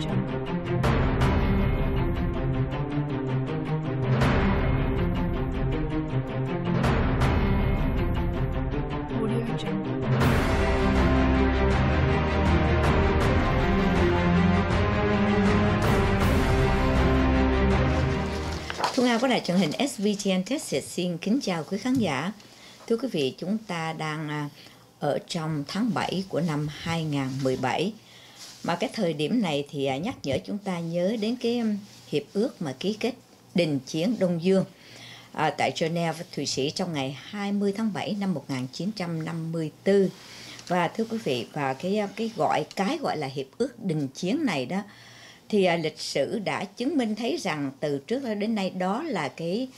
future. Audio Thu Nga có đài truyền hình SVTN Texas xin kính chào quý khán giả. Thưa quý vị, chúng ta đang à, ở trong tháng 7 của năm 2017 mà cái thời điểm này thì à, nhắc nhở chúng ta nhớ đến cái hiệp ước mà ký kết đình chiến Đông Dương à, tại Geneva, Thụy Sĩ trong ngày 20 tháng 7 năm 1954. Và thưa quý vị, và cái à, cái gọi cái gọi là hiệp ước đình chiến này đó thì à, lịch sử đã chứng minh thấy rằng từ trước đến nay đó là cái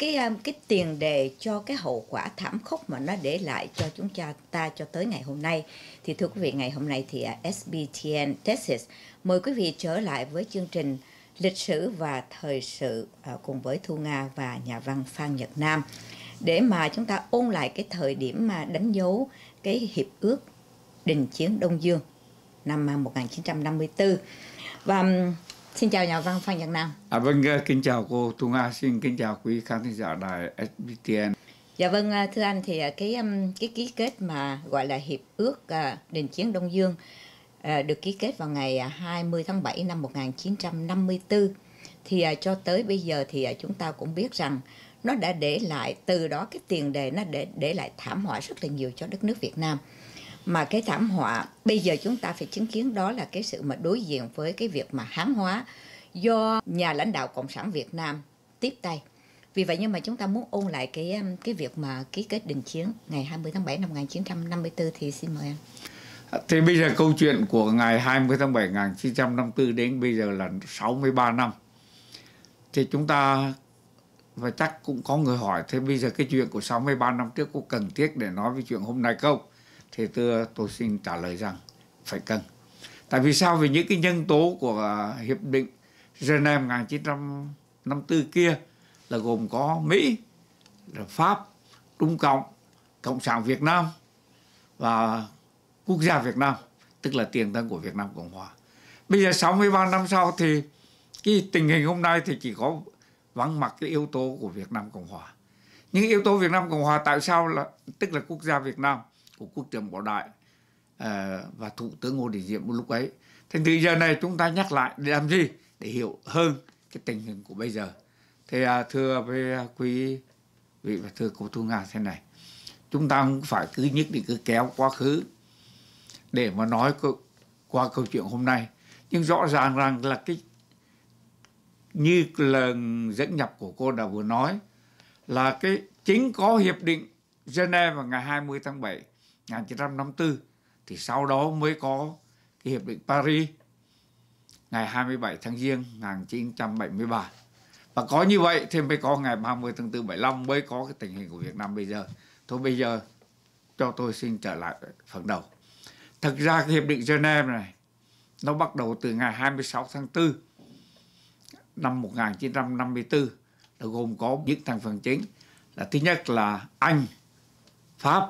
cái um, cái tiền đề cho cái hậu quả thảm khốc mà nó để lại cho chúng ta ta cho tới ngày hôm nay thì thưa quý vị ngày hôm nay thì à, SBTN Texas mời quý vị trở lại với chương trình lịch sử và thời sự à, cùng với Thu Nga và nhà văn Phan Nhật Nam để mà chúng ta ôn lại cái thời điểm mà đánh dấu cái hiệp ước đình chiến Đông Dương năm 1954 à, và um, Xin chào nhà văn Phan Nhật Nam. À, vâng, ờ, kính chào cô Thu Nga, xin kính chào quý khán thính giả đài SBTN. Dạ vâng, ờ, thưa anh thì ờ, cái cái ký kết mà gọi là hiệp ước đình chiến Đông Dương được ký kết vào ngày 20 tháng 7 năm 1954 thì cho tới bây giờ thì chúng ta cũng biết rằng nó đã để lại từ đó cái tiền đề nó để để lại thảm họa rất là nhiều cho đất nước Việt Nam mà cái thảm họa bây giờ chúng ta phải chứng kiến đó là cái sự mà đối diện với cái việc mà hán hóa do nhà lãnh đạo cộng sản Việt Nam tiếp tay vì vậy nhưng mà chúng ta muốn ôn lại cái um, cái việc mà ký kết đình chiến ngày 20 tháng 7 năm 1954 thì xin mời anh. À, thì bây giờ câu chuyện của ngày 20 tháng 7 1954 đến bây giờ là 63 năm. Thì chúng ta và chắc cũng có người hỏi thế bây giờ cái chuyện của 63 năm trước có cần thiết để nói về chuyện hôm nay không? thì tôi, tôi xin trả lời rằng phải cần. Tại vì sao? Vì những cái nhân tố của Hiệp định Geneva 1954 kia là gồm có Mỹ, là Pháp, Trung Cộng, Cộng sản Việt Nam và quốc gia Việt Nam, tức là tiền thân của Việt Nam Cộng Hòa. Bây giờ 63 năm sau thì cái tình hình hôm nay thì chỉ có vắng mặt cái yếu tố của Việt Nam Cộng Hòa. Những yếu tố Việt Nam Cộng Hòa tại sao là tức là quốc gia Việt Nam của quốc trưởng bộ Đại ờ, và Thủ tướng Ngô Đình Diệm lúc ấy. Thành từ giờ này chúng ta nhắc lại để làm gì? Để hiểu hơn cái tình hình của bây giờ. Thì à, thưa với quý vị và thưa cô Thu Nga thế này. Chúng ta không phải cứ nhất định cứ kéo quá khứ để mà nói qua câu chuyện hôm nay. Nhưng rõ ràng rằng là cái như lần dẫn nhập của cô đã vừa nói là cái chính có hiệp định Geneva ngày 20 tháng 7 1954 thì sau đó mới có cái hiệp định Paris ngày 27 tháng Giêng 1973. Và có như vậy thì mới có ngày 30 tháng 4 75 mới có cái tình hình của Việt Nam bây giờ. Thôi bây giờ cho tôi xin trở lại phần đầu. Thực ra cái hiệp định Geneva này nó bắt đầu từ ngày 26 tháng 4 năm 1954 nó gồm có những thành phần chính là thứ nhất là Anh, Pháp,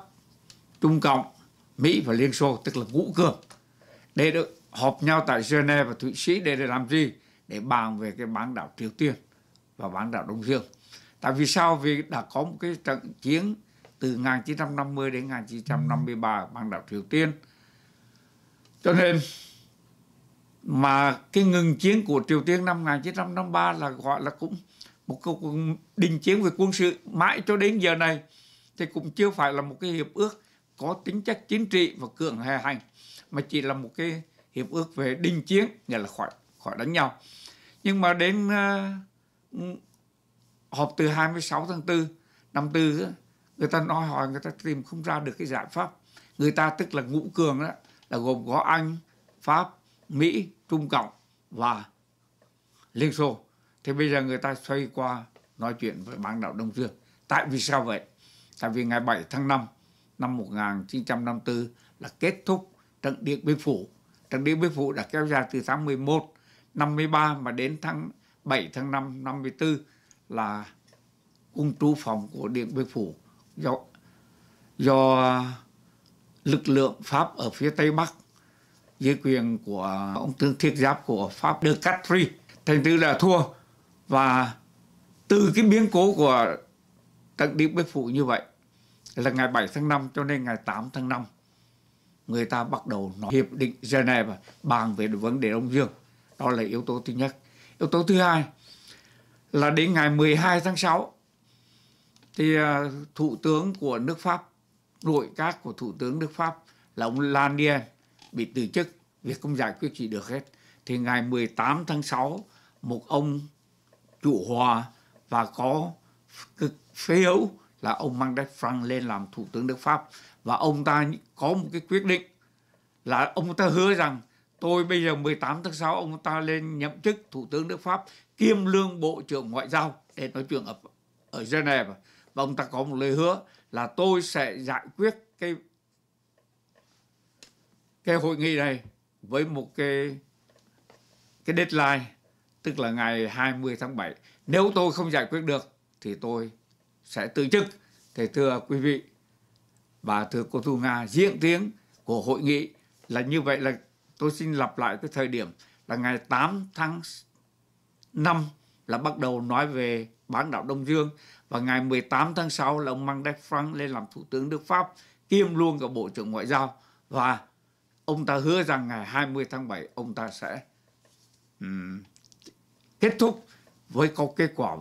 Trung Cộng, Mỹ và Liên Xô tức là ngũ cường để được họp nhau tại Geneva và Thụy Sĩ để, để làm gì? Để bàn về cái bán đảo Triều Tiên và bán đảo Đông Dương. Tại vì sao? Vì đã có một cái trận chiến từ 1950 đến 1953 ở bán đảo Triều Tiên. Cho nên mà cái ngừng chiến của Triều Tiên năm 1953 là gọi là cũng một cuộc đình chiến về quân sự mãi cho đến giờ này thì cũng chưa phải là một cái hiệp ước có tính chất chính trị và cường hè hành mà chỉ là một cái hiệp ước về đình chiến nghĩa là khỏi khỏi đánh nhau nhưng mà đến ờ, ừ, họp từ 26 tháng 4 năm 4 người ta nói hỏi người ta tìm không ra được cái giải pháp người ta tức là ngũ cường đó là gồm có Anh Pháp Mỹ Trung Cộng và Liên Xô thì bây giờ người ta xoay qua nói chuyện với bán đảo Đông Dương tại vì sao vậy tại vì ngày 7 tháng 5 năm 1954 là kết thúc trận Điện Biên Phủ. Trận Điện Biên Phủ đã kéo dài từ tháng 11 53 mà đến tháng 7 tháng 5 54 là cung trú phòng của Điện Biên Phủ do do lực lượng Pháp ở phía Tây Bắc dưới quyền của ông tướng thiết giáp của Pháp de Catry thành tựu là thua và từ cái biến cố của trận Điện Biên Phủ như vậy là ngày 7 tháng 5 cho nên ngày 8 tháng 5 người ta bắt đầu nói hiệp định Geneva bàn về vấn đề Đông Dương. Đó là yếu tố thứ nhất. Yếu tố thứ hai là đến ngày 12 tháng 6 thì à, thủ tướng của nước Pháp, nội các của thủ tướng nước Pháp là ông Lanier bị từ chức việc không giải quyết gì được hết. Thì ngày 18 tháng 6 một ông chủ hòa và có cực phiếu là ông mang đất Frank lên làm thủ tướng nước Pháp và ông ta có một cái quyết định là ông ta hứa rằng tôi bây giờ 18 tháng 6 ông ta lên nhậm chức thủ tướng nước Pháp kiêm lương bộ trưởng ngoại giao để nói chuyện ở ở Geneva và ông ta có một lời hứa là tôi sẽ giải quyết cái cái hội nghị này với một cái cái deadline tức là ngày 20 tháng 7 nếu tôi không giải quyết được thì tôi sẽ từ chức. Thì thưa quý vị và thưa cô Thu Nga, diễn tiếng của hội nghị là như vậy là tôi xin lặp lại cái thời điểm là ngày 8 tháng 5 là bắt đầu nói về bán đảo Đông Dương và ngày 18 tháng 6 là ông Mang Đách Frank lên làm thủ tướng nước Pháp kiêm luôn cả Bộ trưởng Ngoại giao và ông ta hứa rằng ngày 20 tháng 7 ông ta sẽ um, kết thúc với có kết quả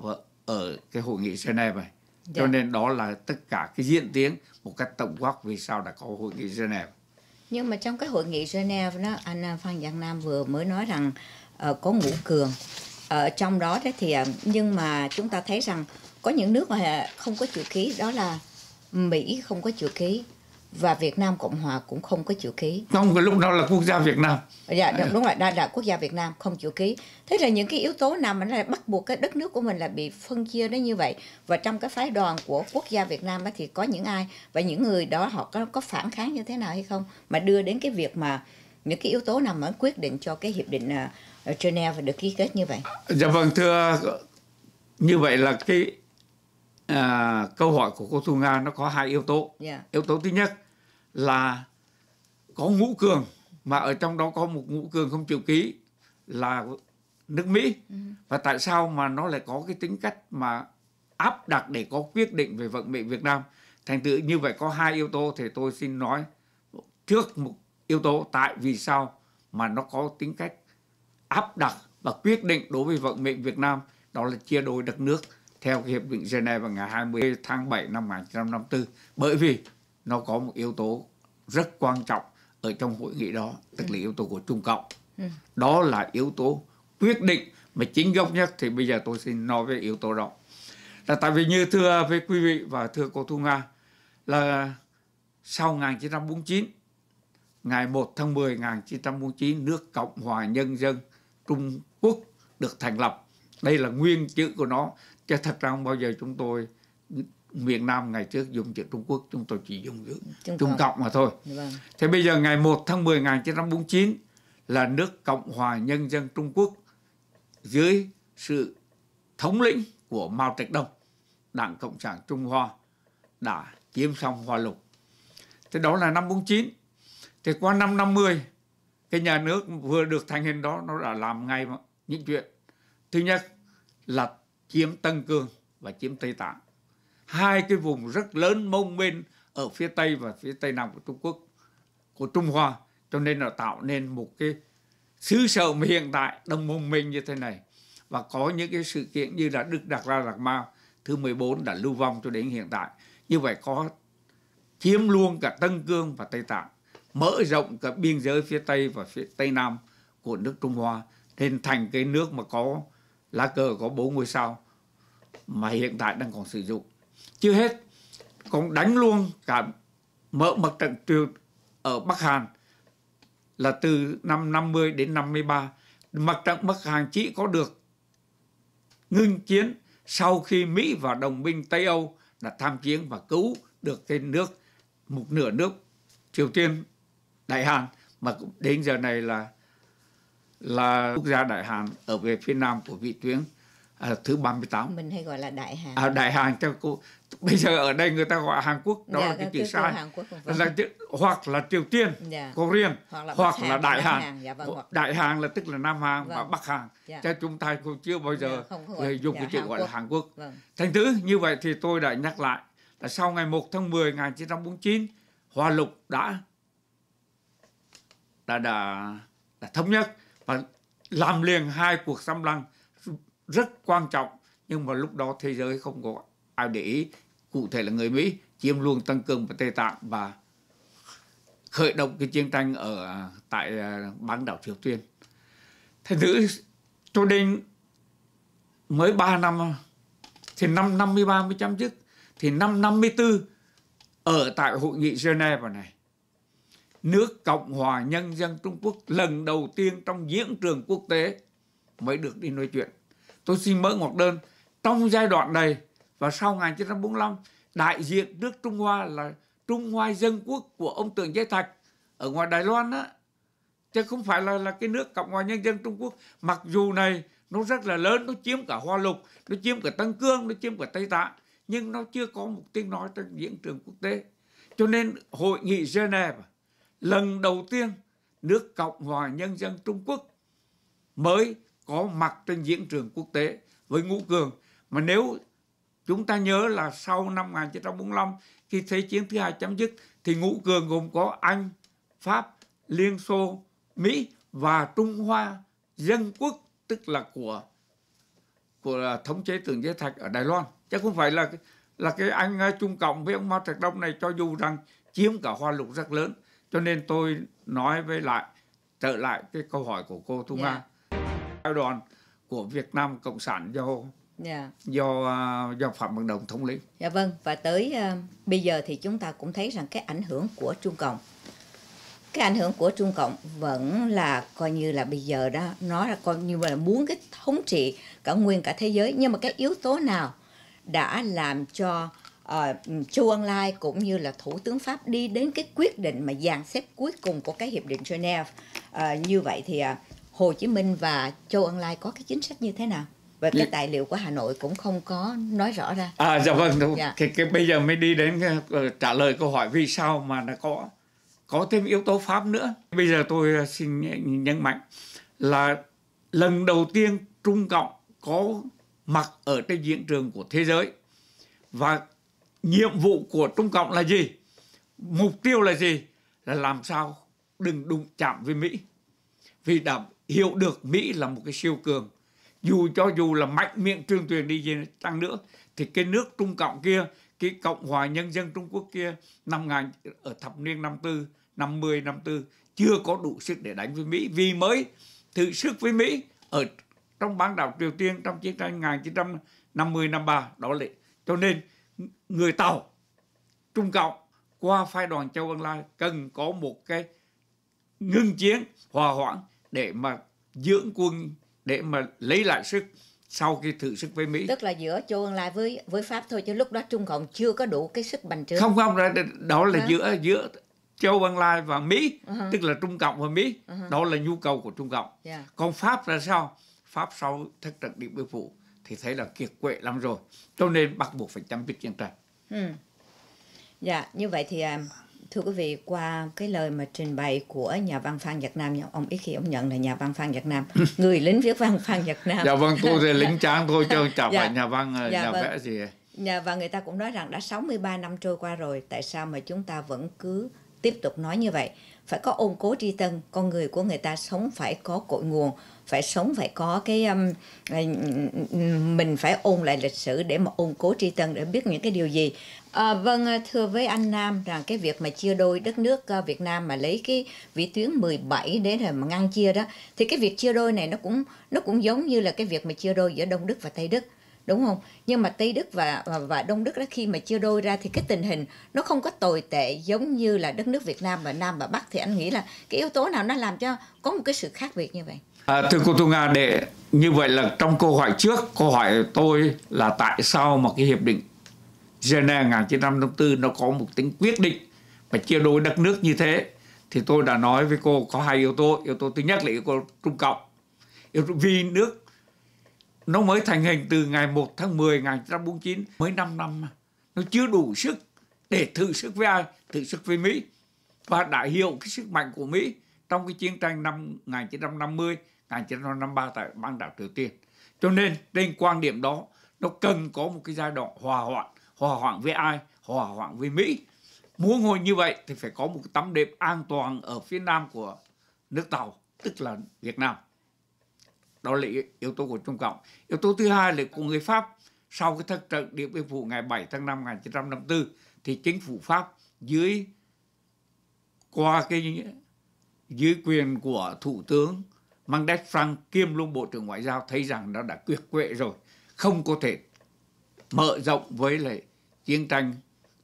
ở cái hội nghị Geneva này cho dạ. nên đó là tất cả cái diễn tiến một cách tổng quát vì sao đã có hội nghị Geneva nhưng mà trong cái hội nghị Geneva đó anh à, Phan Giang Nam vừa mới nói rằng uh, có ngũ cường ở ờ, uh, trong đó đấy thì uh, nhưng mà chúng ta thấy rằng có những nước mà không có chữ ký đó là Mỹ không có chữ ký và Việt Nam Cộng Hòa cũng không có chịu ký. Không, cái lúc đó là quốc gia Việt Nam. Dạ, đúng, dạ, đúng rồi, đã là quốc gia Việt Nam không chịu ký. Thế là những cái yếu tố nào mà nó là bắt buộc cái đất nước của mình là bị phân chia nó như vậy. Và trong cái phái đoàn của quốc gia Việt Nam thì có những ai và những người đó họ có, có phản kháng như thế nào hay không mà đưa đến cái việc mà những cái yếu tố nào mà quyết định cho cái hiệp định à, Geneva được ký kết như vậy. Dạ vâng thưa như vậy là cái à, câu hỏi của cô Thu Nga nó có hai yếu tố. Yeah. Dạ. Yếu tố thứ nhất là có ngũ cường mà ở trong đó có một ngũ cường không chịu ký là nước Mỹ ừ. và tại sao mà nó lại có cái tính cách mà áp đặt để có quyết định về vận mệnh Việt Nam thành tựu như vậy có hai yếu tố thì tôi xin nói trước một yếu tố tại vì sao mà nó có tính cách áp đặt và quyết định đối với vận mệnh Việt Nam đó là chia đôi đất nước theo Hiệp định Geneva ngày 20 tháng 7 năm 1954 bởi vì nó có một yếu tố rất quan trọng ở trong hội nghị đó, tức là yếu tố của Trung Cộng. Ừ. Đó là yếu tố quyết định mà chính gốc nhất thì bây giờ tôi xin nói về yếu tố đó. Là tại vì như thưa với quý vị và thưa cô Thu Nga là sau 1949, ngày 1 tháng 10 1949 nước Cộng hòa Nhân dân Trung Quốc được thành lập. Đây là nguyên chữ của nó chứ thật ra không bao giờ chúng tôi miền Nam ngày trước dùng chữ Trung Quốc chúng tôi chỉ dùng chữ Trung, Trung Cộng mà thôi. Vâng. Thế bây giờ ngày 1 tháng 10 1949 là nước Cộng hòa Nhân dân Trung Quốc dưới sự thống lĩnh của Mao Trạch Đông, Đảng Cộng sản Trung Hoa đã chiếm xong Hoa Lục. Thế đó là năm 49. Thế qua năm 50 cái nhà nước vừa được thành hình đó nó đã làm ngay những chuyện. Thứ nhất là chiếm Tân Cương và chiếm Tây Tạng. Hai cái vùng rất lớn mông bên ở phía Tây và phía Tây Nam của Trung Quốc, của Trung Hoa. Cho nên là tạo nên một cái xứ sở hiện tại đông mông minh như thế này. Và có những cái sự kiện như là Đức Đạt La Lạc Ma thứ 14 đã lưu vong cho đến hiện tại. Như vậy có chiếm luôn cả Tân Cương và Tây Tạng, mở rộng cả biên giới phía Tây và phía Tây Nam của nước Trung Hoa, nên thành cái nước mà có lá cờ có bốn ngôi sao mà hiện tại đang còn sử dụng. Chưa hết, còn đánh luôn cả mở mặt trận Triều ở Bắc Hàn là từ năm 50 đến 53. Mặt trận Bắc Hàn chỉ có được ngưng chiến sau khi Mỹ và đồng minh Tây Âu đã tham chiến và cứu được cái nước một nửa nước Triều Tiên Đại Hàn mà đến giờ này là là quốc gia Đại Hàn ở về phía nam của vị tuyến à, thứ 38. Mình hay gọi là Đại Hàn. À, Đại Hàn cho cô bây giờ ở đây người ta gọi Hàn Quốc đó dạ, là cái chữ sai. Hàn Quốc vâng. là hoặc là Triều Tiên, dạ. Korean hoặc là, hoặc là Đại Hàn. Hàn. Dạ, vâng, hoặc... Đại Hàn là tức là Nam Hàn vâng. và Bắc Hàn. Dạ. Cho chúng ta cũng chưa bao giờ dạ, gọi, dùng dạ, cái chữ Hàn gọi Quốc. là Hàn Quốc. Vâng. Thành thứ như vậy thì tôi đã nhắc lại là sau ngày 1 tháng 10 1949 Hòa Lục đã đã đã, đã thống nhất và làm liền hai cuộc xâm lăng rất quan trọng nhưng mà lúc đó thế giới không có ai để ý cụ thể là người Mỹ chiếm luôn Tân Cương và Tây Tạng và khởi động cái chiến tranh ở à, tại à, bán đảo Triều Tiên. Thế nữ cho đến mới 3 năm thì năm 53 mới chấm dứt thì năm 54 ở tại hội nghị Geneva này nước Cộng hòa Nhân dân Trung Quốc lần đầu tiên trong diễn trường quốc tế mới được đi nói chuyện. Tôi xin mở ngoặc đơn trong giai đoạn này và sau 1945 đại diện nước Trung Hoa là Trung Hoa Dân Quốc của ông Tưởng Giới Thạch ở ngoài Đài Loan á chứ không phải là là cái nước Cộng hòa Nhân dân Trung Quốc mặc dù này nó rất là lớn nó chiếm cả Hoa Lục nó chiếm cả Tân Cương nó chiếm cả Tây Tạng nhưng nó chưa có một tiếng nói trên diễn trường quốc tế cho nên hội nghị Geneva lần đầu tiên nước Cộng hòa Nhân dân Trung Quốc mới có mặt trên diễn trường quốc tế với ngũ cường. Mà nếu chúng ta nhớ là sau năm 1945 khi Thế chiến thứ hai chấm dứt thì ngũ cường gồm có Anh, Pháp, Liên Xô, Mỹ và Trung Hoa Dân Quốc tức là của của thống chế Tưởng Giới Thạch ở Đài Loan chứ không phải là là cái anh ờ, Trung Cộng với ông Mao Trạch Đông này cho dù rằng chiếm cả hoa lục rất lớn cho nên tôi nói với lại trở lại cái câu hỏi của cô Thu yeah. Dạ. Nga. Đoàn của Việt Nam Cộng sản do yeah. Dạ. do à, do Phạm Văn Đồng thống lĩnh. Dạ vâng và tới uh, bây giờ thì chúng ta cũng thấy rằng cái ảnh hưởng của Trung Cộng cái ảnh hưởng của Trung Cộng vẫn là coi như là bây giờ đó nó là coi như là muốn cái thống trị cả nguyên cả thế giới nhưng mà cái yếu tố nào đã làm cho uh, ờ, Chu Ân Lai cũng như là Thủ tướng Pháp đi đến cái quyết định mà dàn xếp cuối cùng của cái hiệp định Geneva. Uh, như vậy thì uh, Hồ Chí Minh và Châu Ân Lai có cái chính sách như thế nào? và cái dạ. tài liệu của Hà Nội cũng không có nói rõ ra. À dạ vâng, đúng. Dạ. Thì cái bây giờ mới đi đến uh, trả lời câu hỏi vì sao mà nó có có thêm yếu tố pháp nữa. Bây giờ tôi xin nhấn mạnh là lần đầu tiên Trung Cộng có mặt ở trên diễn trường của thế giới và nhiệm vụ của Trung Cộng là gì? Mục tiêu là gì? Là làm sao đừng đụng chạm với Mỹ. Vì đã hiểu được Mỹ là một cái siêu cường. Dù cho dù là mạnh miệng trương truyền đi gì chăng nữa thì cái nước Trung Cộng kia, cái Cộng hòa Nhân dân Trung Quốc kia năm ngàn ở thập niên năm tư, năm mươi năm tư chưa có đủ sức để đánh với Mỹ vì mới thử sức với Mỹ ở trong bán đảo Triều Tiên trong chiến tranh 1950 năm 3 đó lệ cho nên người Tàu Trung Cộng qua phái đoàn Châu Ân Lai cần có một cái ngưng chiến hòa hoãn để mà dưỡng quân để mà lấy lại sức sau khi thử sức với Mỹ. Tức là giữa Châu Ân Lai với với Pháp thôi chứ lúc đó Trung Cộng chưa có đủ cái sức bành trướng. Không không đó là à. giữa giữa Châu Ân Lai và Mỹ, uh-huh. tức là Trung Cộng và Mỹ, uh-huh. đó là nhu cầu của Trung Cộng. Yeah. Dạ. Còn Pháp là sao? Pháp sau thất trận Điện Biên Phủ thì thấy là kiệt quệ lắm rồi cho nên bắt buộc phải chấm dứt chiến tranh ừ. dạ như vậy thì à, thưa quý vị qua cái lời mà trình bày của nhà văn phan việt nam ông ít khi ông nhận là nhà văn phan việt nam người lính viết văn phan việt nam dạ vâng tôi thì dạ. lính tráng thôi chứ chẳng dạ. nhà văn à, dạ, nhà vâng. vẽ gì dạ và vâng, người ta cũng nói rằng đã 63 năm trôi qua rồi tại sao mà chúng ta vẫn cứ tiếp tục nói như vậy phải có ôn cố tri tân con người của người ta sống phải có cội nguồn phải sống phải có cái um, à, mình phải ôn lại lịch sử để mà ôn cố tri tân để biết những cái điều gì à, vâng à, thưa với anh Nam rằng cái việc mà chia đôi đất nước à, Việt Nam mà lấy cái vị tuyến 17 để mà ngăn chia đó thì cái việc chia đôi này nó cũng nó cũng giống như là cái việc mà chia đôi giữa Đông Đức và Tây Đức đúng không nhưng mà tây đức và và đông đức đó khi mà chia đôi ra thì cái tình hình nó không có tồi tệ giống như là đất nước việt nam và nam và bắc thì anh nghĩ là cái yếu tố nào nó làm cho có một cái sự khác biệt như vậy à, thưa cô thu nga để như vậy là trong câu hỏi trước câu hỏi tôi là tại sao mà cái hiệp định Geneva 1954 nó có một tính quyết định và chia đôi đất nước như thế thì tôi đã nói với cô có hai yếu tố yếu tố thứ nhất là yếu tố trung cộng yếu tố vì nước nó mới thành hình từ ngày 1 tháng 10 ngày 1949 mới 5 năm nó chưa đủ sức để thử sức với ai thử sức với Mỹ và đã hiểu cái sức mạnh của Mỹ trong cái chiến tranh năm 1950 1953 tại bán đảo Triều Tiên cho nên trên quan điểm đó nó cần có một cái giai đoạn hòa hoãn hòa hoãn với ai hòa hoãn với Mỹ muốn ngồi như vậy thì phải có một tấm đệm an toàn ở phía nam của nước tàu tức là Việt Nam đó là yếu tố của Trung Cộng yếu tố thứ hai là của người Pháp sau cái thất trận Điện Biên Phủ ngày 7 tháng 5 1954 thì chính phủ Pháp dưới qua cái dưới quyền của Thủ tướng Mandet Frank kiêm luôn Bộ trưởng Ngoại giao thấy rằng nó đã quyệt quệ rồi không có thể mở rộng với lại chiến tranh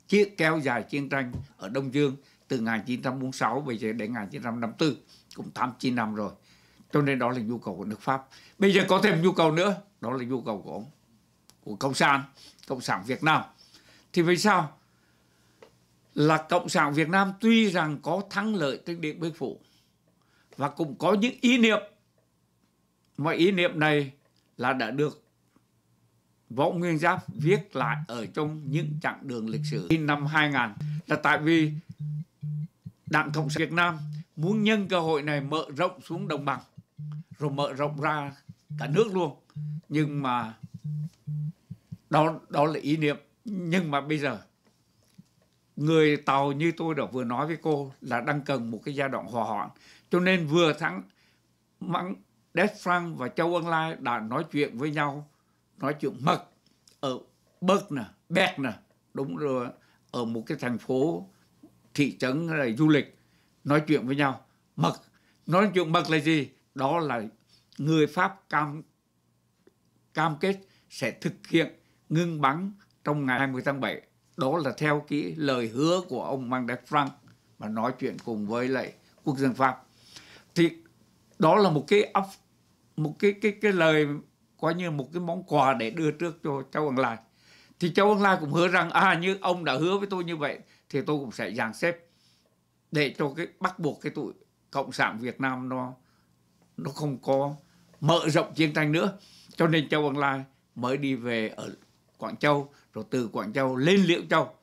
chiếc kéo dài chiến tranh ở Đông Dương từ 1946 bây giờ đến 1954 cũng 89 năm rồi cho nên đó là nhu cầu của nước pháp bây giờ có thêm nhu cầu nữa đó là nhu cầu của của cộng sản cộng sản việt nam thì vì sao là cộng sản việt nam tuy rằng có thắng lợi trên điện biên phủ và cũng có những ý niệm mà ý niệm này là đã được Võ Nguyên Giáp viết lại ở trong những chặng đường lịch sử năm 2000 là tại vì Đảng Cộng sản Việt Nam muốn nhân cơ hội này mở rộng xuống đồng bằng rồi mở rộng ra cả nước luôn nhưng mà đó đó là ý niệm nhưng mà bây giờ người tàu như tôi đã vừa nói với cô là đang cần một cái giai đoạn hòa hoãn cho nên vừa thắng mắng Des Frank và Châu Ân Lai đã nói chuyện với nhau nói chuyện mật ở Bớt nè Bẹt nè đúng rồi ở một cái thành phố thị trấn là du lịch nói chuyện với nhau mật nói chuyện mật là gì đó là người Pháp cam cam kết sẽ thực hiện ngưng bắn trong ngày 20 tháng 7. Đó là theo cái lời hứa của ông Mandel Frank mà nói chuyện cùng với lại quốc dân Pháp. Thì đó là một cái một cái cái cái lời coi như một cái món quà để đưa trước cho cháu Ân Lai. Thì cháu Ân Lai cũng hứa rằng à như ông đã hứa với tôi như vậy thì tôi cũng sẽ dàn xếp để cho cái bắt buộc cái tụi cộng sản Việt Nam nó nó không có mở rộng chiến tranh nữa cho nên châu Ân Lai mới đi về ở Quảng Châu rồi từ Quảng Châu lên Liễu Châu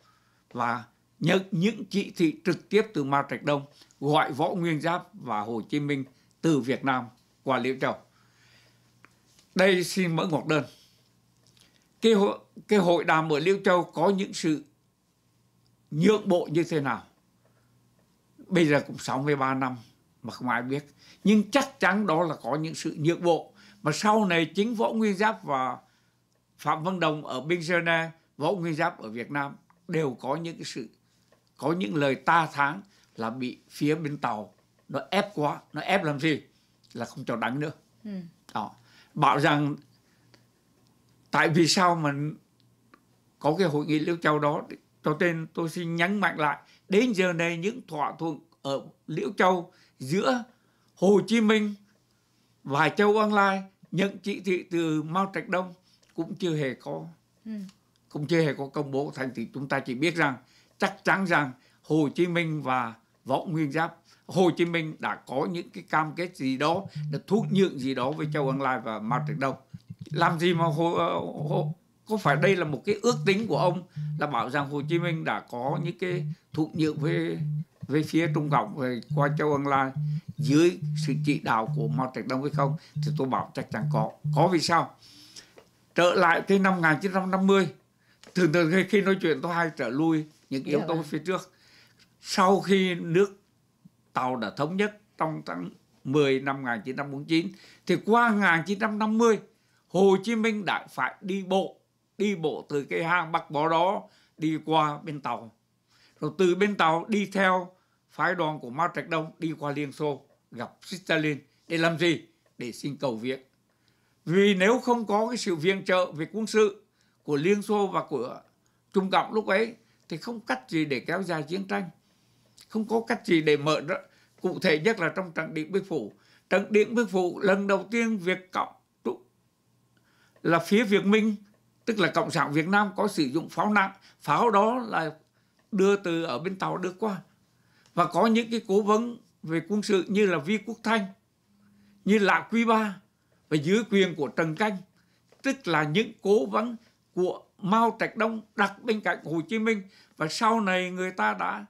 và nhận những chỉ thị trực tiếp từ Mao Trạch Đông gọi võ nguyên giáp và Hồ Chí Minh từ Việt Nam qua Liễu Châu. Đây xin mở ngọc đơn. Cái hội, cái hội đàm ở Liễu Châu có những sự nhượng bộ như thế nào? Bây giờ cũng 63 năm mà không ai biết nhưng chắc chắn đó là có những sự nhược bộ mà sau này chính võ nguyên giáp và phạm văn đồng ở bên Geneva võ nguyên giáp ở Việt Nam đều có những cái sự có những lời ta tháng là bị phía bên tàu nó ép quá nó ép làm gì là không cho đánh nữa ừ. đó bảo rằng tại vì sao mà có cái hội nghị liễu châu đó cho nên tôi xin nhấn mạnh lại đến giờ này những thỏa thuận ở liễu châu giữa Hồ Chí Minh và Châu Văn Lai nhận chỉ thị từ Mao Trạch Đông cũng chưa hề có ừ. cũng chưa hề có công bố thành thì chúng ta chỉ biết rằng chắc chắn rằng Hồ Chí Minh và Võ Nguyên Giáp Hồ Chí Minh đã có những cái cam kết gì đó đã thuốc nhượng gì đó với Châu Văn Lai và Mao Trạch Đông làm gì mà Hồ, ờ, Hồ, có phải đây là một cái ước tính của ông là bảo rằng Hồ Chí Minh đã có những cái thụ nhượng với về phía Trung Cộng về qua châu Ân Lai dưới sự chỉ đạo của Mao Trạch Đông hay không thì tôi bảo chắc chắn có có vì sao trở lại cái năm 1950 thường thường khi nói chuyện tôi hay trở lui những yếu dạ tố vâng. phía trước sau khi nước Tàu đã thống nhất trong tháng 10 năm 1949 thì qua 1950 Hồ Chí Minh đã phải đi bộ đi bộ từ cái hang Bắc Bó đó đi qua bên Tàu rồi từ bên Tàu đi theo phái đoàn của Mao Trạch Đông đi qua Liên Xô gặp Stalin để làm gì? Để xin cầu viện. Vì nếu không có cái sự viện trợ về quân sự của Liên Xô và của Trung Cộng lúc ấy thì không cách gì để kéo dài chiến tranh. Không có cách gì để mở ra. Cụ thể nhất là trong trận Điện Biên Phủ. Trận Điện Biên Phủ lần đầu tiên Việt Cộng là phía Việt Minh tức là Cộng sản Việt Nam có sử dụng pháo nặng. Pháo đó là đưa từ ở bên Tàu đưa qua. Và có những cái cố vấn về quân sự như là Vi Quốc Thanh, như Lạ Quy Ba và dưới quyền của Trần Canh, tức là những cố vấn của Mao Trạch Đông đặt bên cạnh Hồ Chí Minh và sau này người ta đã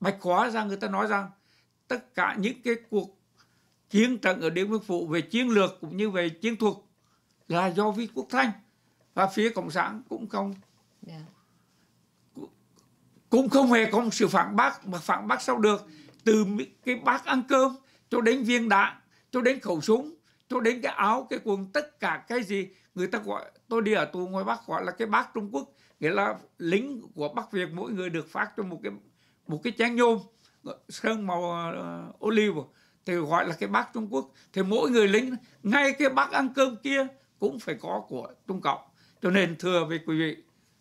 bạch hóa ra người ta nói rằng tất cả những cái cuộc chiến trận ở Điện Biên Phủ về chiến lược cũng như về chiến thuật là do Vi Quốc Thanh và phía Cộng sản cũng không yeah. Dạ cũng không hề có một sự phản bác mà phản bác sao được từ cái bác ăn cơm cho đến viên đạn cho đến khẩu súng cho đến cái áo cái quần tất cả cái gì người ta gọi tôi đi ở tù ngoài bắc gọi là cái bác trung quốc nghĩa là lính của bắc việt mỗi người được phát cho một cái một cái chén nhôm sơn màu uh, olive thì gọi là cái bác trung quốc thì mỗi người lính ngay cái bác ăn cơm kia cũng phải có của trung cộng cho nên thưa với quý vị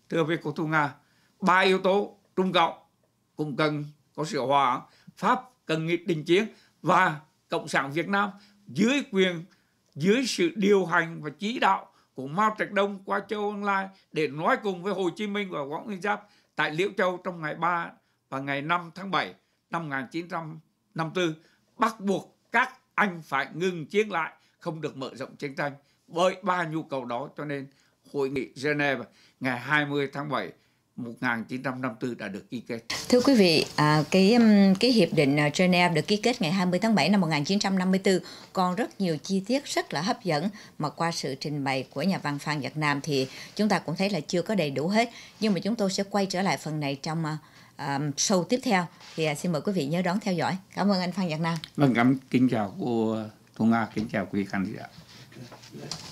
thưa với cô thủ nga ba yếu tố Trung Cộng cũng cần có sự hòa Pháp cần nghiệp đình chiến và Cộng sản Việt Nam dưới quyền dưới sự điều hành và chỉ đạo của Mao Trạch Đông qua Châu Âu Lai để nói cùng với Hồ Chí Minh và Võ Nguyên Giáp tại Liễu Châu trong ngày 3 và ngày 5 tháng 7 năm 1954 bắt buộc các anh phải ngừng chiến lại không được mở rộng chiến tranh bởi ba nhu cầu đó cho nên hội nghị Geneva ngày 20 tháng 7 1954 đã được ký kết. Thưa quý vị, à, cái um, cái hiệp định à, Geneva được ký kết ngày 20 tháng 7 năm 1954 còn rất nhiều chi tiết rất là hấp dẫn mà qua sự trình bày của nhà văn Phan Nhật Nam thì chúng ta cũng thấy là chưa có đầy đủ hết. Nhưng mà chúng tôi sẽ quay trở lại phần này trong um, show tiếp theo. Thì xin mời quý vị nhớ đón theo dõi. Cảm ơn anh Phan Nhật Nam. Vâng, cảm kính chào cô Thu Nga, kính chào quý khán giả.